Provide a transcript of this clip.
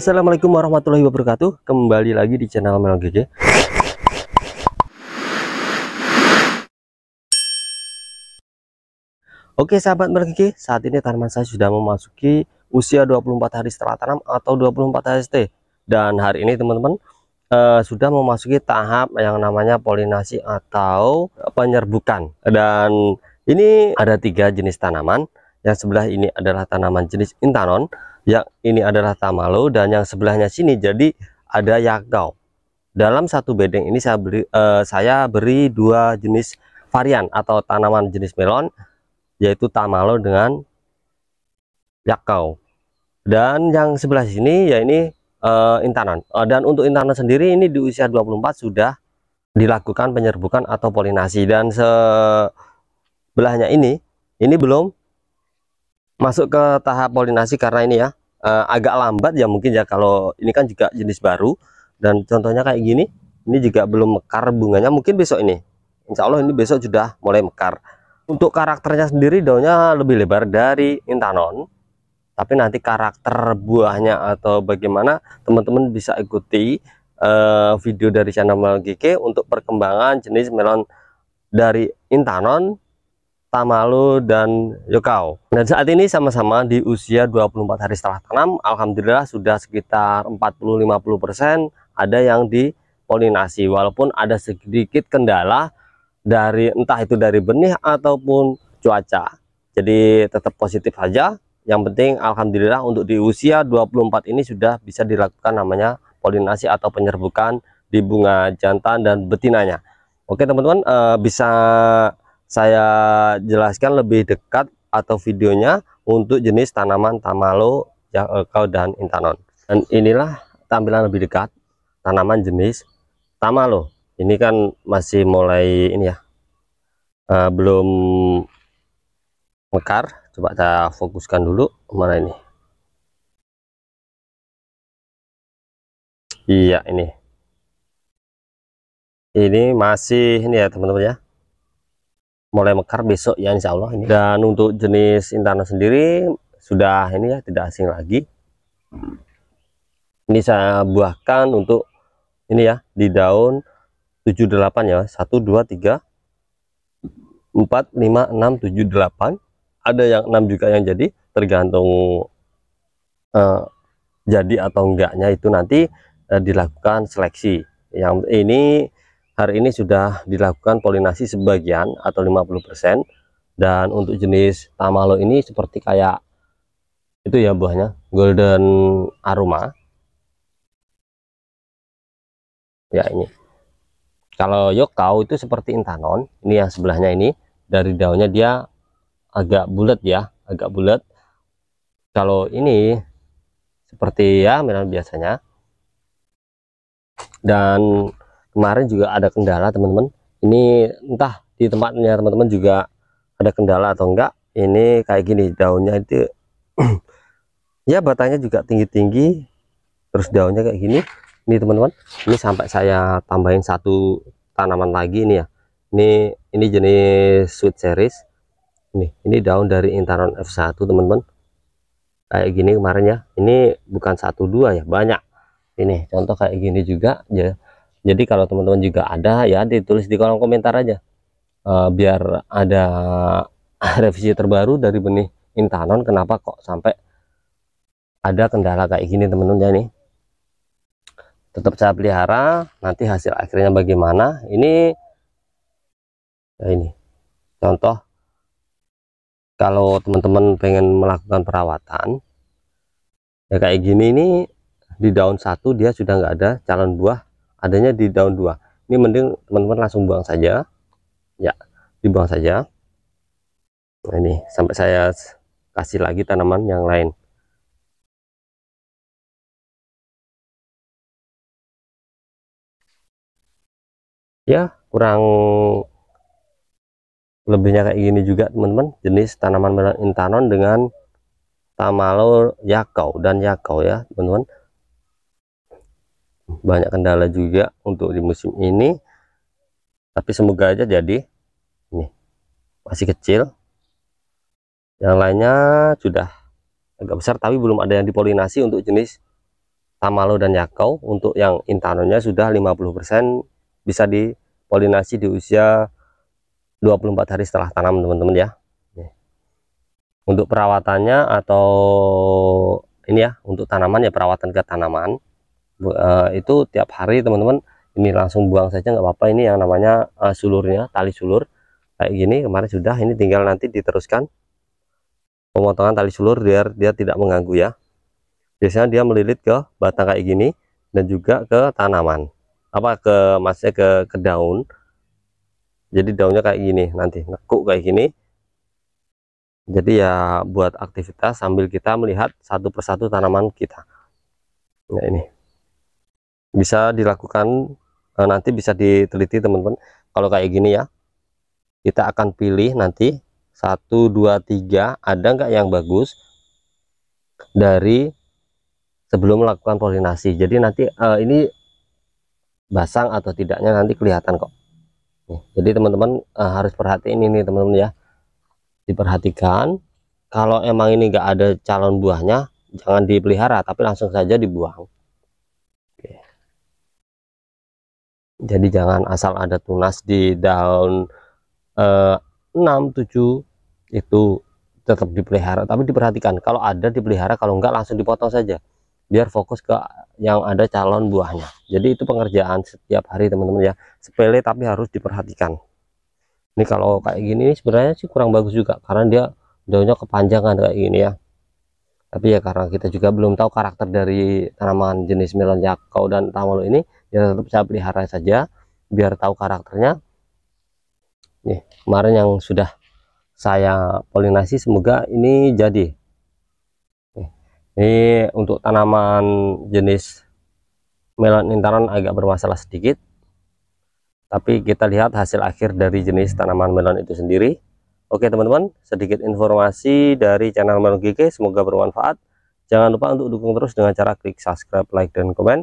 Assalamualaikum warahmatullahi wabarakatuh Kembali lagi di channel Mel GG Oke sahabat Mel GG Saat ini tanaman saya sudah memasuki usia 24 hari setelah tanam atau 24 HST Dan hari ini teman-teman eh, Sudah memasuki tahap yang namanya polinasi atau penyerbukan Dan ini ada tiga jenis tanaman yang sebelah ini adalah tanaman jenis intanon yang ini adalah tamalo dan yang sebelahnya sini jadi ada yakgao dalam satu bedeng ini saya beri eh, saya beri dua jenis varian atau tanaman jenis melon yaitu tamalo dengan yakgao dan yang sebelah sini ya ini eh, intanon eh, dan untuk intanon sendiri ini di usia 24 sudah dilakukan penyerbukan atau polinasi dan sebelahnya ini ini belum masuk ke tahap polinasi karena ini ya eh, agak lambat ya mungkin ya kalau ini kan juga jenis baru dan contohnya kayak gini ini juga belum mekar bunganya mungkin besok ini Insya Allah ini besok sudah mulai mekar untuk karakternya sendiri daunnya lebih lebar dari intanon tapi nanti karakter buahnya atau bagaimana teman-teman bisa ikuti uh, video dari channel Melon untuk perkembangan jenis melon dari intanon Tamalu dan Yokau. Dan saat ini sama-sama di usia 24 hari setelah tanam, alhamdulillah sudah sekitar 40-50% ada yang dipolinasi walaupun ada sedikit kendala dari entah itu dari benih ataupun cuaca. Jadi tetap positif saja. Yang penting alhamdulillah untuk di usia 24 ini sudah bisa dilakukan namanya polinasi atau penyerbukan di bunga jantan dan betinanya. Oke teman-teman eh, bisa saya jelaskan lebih dekat atau videonya untuk jenis tanaman tamalo, yakau eh, dan intanon. Dan inilah tampilan lebih dekat tanaman jenis tamalo. Ini kan masih mulai ini ya. Uh, belum mekar. Coba kita fokuskan dulu mana ini. Iya, ini. Ini masih ini ya, teman-teman ya mulai mekar besok ya insya Allah ini. Dan untuk jenis intana sendiri sudah ini ya tidak asing lagi. Ini saya buahkan untuk ini ya di daun 78 ya 1 2 3 4 5 6 7 8 ada yang 6 juga yang jadi tergantung uh, jadi atau enggaknya itu nanti uh, dilakukan seleksi yang ini hari ini sudah dilakukan polinasi sebagian atau 50% dan untuk jenis tamalo ini seperti kayak itu ya buahnya golden aroma ya ini kalau yokau itu seperti intanon ini yang sebelahnya ini dari daunnya dia agak bulat ya agak bulat kalau ini seperti ya melon biasanya dan kemarin juga ada kendala teman-teman ini entah di tempatnya teman-teman juga ada kendala atau enggak ini kayak gini daunnya itu ya batangnya juga tinggi-tinggi terus daunnya kayak gini ini teman-teman ini sampai saya tambahin satu tanaman lagi ini ya ini ini jenis sweet series nih ini daun dari intaron F1 teman-teman kayak gini kemarin ya ini bukan satu dua ya banyak ini contoh kayak gini juga ya jadi kalau teman-teman juga ada ya ditulis di kolom komentar aja uh, biar ada revisi terbaru dari benih intanon kenapa kok sampai ada kendala kayak gini teman-teman ya nih tetap saya pelihara nanti hasil akhirnya bagaimana ini ya ini contoh kalau teman-teman pengen melakukan perawatan ya kayak gini ini di daun satu dia sudah nggak ada calon buah adanya di daun dua ini mending teman-teman langsung buang saja ya dibuang saja nah, ini sampai saya kasih lagi tanaman yang lain ya kurang lebihnya kayak gini juga teman-teman jenis tanaman melon intanon dengan tamalo yakau dan yakau ya teman-teman banyak kendala juga untuk di musim ini tapi semoga aja jadi ini masih kecil yang lainnya sudah agak besar tapi belum ada yang dipolinasi untuk jenis tamalo dan yakau untuk yang intanonya sudah 50% bisa dipolinasi di usia 24 hari setelah tanam teman-teman ya untuk perawatannya atau ini ya untuk tanaman ya perawatan ke tanaman Eh, itu tiap hari teman-teman ini langsung buang saja nggak apa-apa ini yang namanya uh, sulurnya tali sulur kayak gini kemarin sudah ini tinggal nanti diteruskan pemotongan tali sulur biar dia tidak mengganggu ya biasanya dia melilit ke batang kayak gini dan juga ke tanaman apa ke masnya ke ke daun jadi daunnya kayak gini nanti nekuk kayak gini jadi ya buat aktivitas sambil kita melihat satu persatu tanaman kita nah ini bisa dilakukan eh, nanti bisa diteliti teman-teman kalau kayak gini ya kita akan pilih nanti satu dua tiga ada nggak yang bagus dari sebelum melakukan polinasi jadi nanti uh, ini basang atau tidaknya nanti kelihatan kok jadi teman-teman uh, harus perhatiin ini teman-teman ya diperhatikan kalau emang ini nggak ada calon buahnya jangan dipelihara tapi langsung saja dibuang jadi jangan asal ada tunas di daun eh, enam 6 itu tetap dipelihara tapi diperhatikan kalau ada dipelihara kalau enggak langsung dipotong saja biar fokus ke yang ada calon buahnya jadi itu pengerjaan setiap hari teman-teman ya sepele tapi harus diperhatikan ini kalau kayak gini sebenarnya sih kurang bagus juga karena dia daunnya kepanjangan kayak gini ya tapi ya karena kita juga belum tahu karakter dari tanaman jenis melon yakau dan tamalu ini ya tetap saya pelihara saja biar tahu karakternya nih kemarin yang sudah saya polinasi semoga ini jadi ini untuk tanaman jenis melon intaran agak bermasalah sedikit tapi kita lihat hasil akhir dari jenis tanaman melon itu sendiri Oke teman-teman sedikit informasi dari channel Melon GK semoga bermanfaat jangan lupa untuk dukung terus dengan cara klik subscribe like dan komen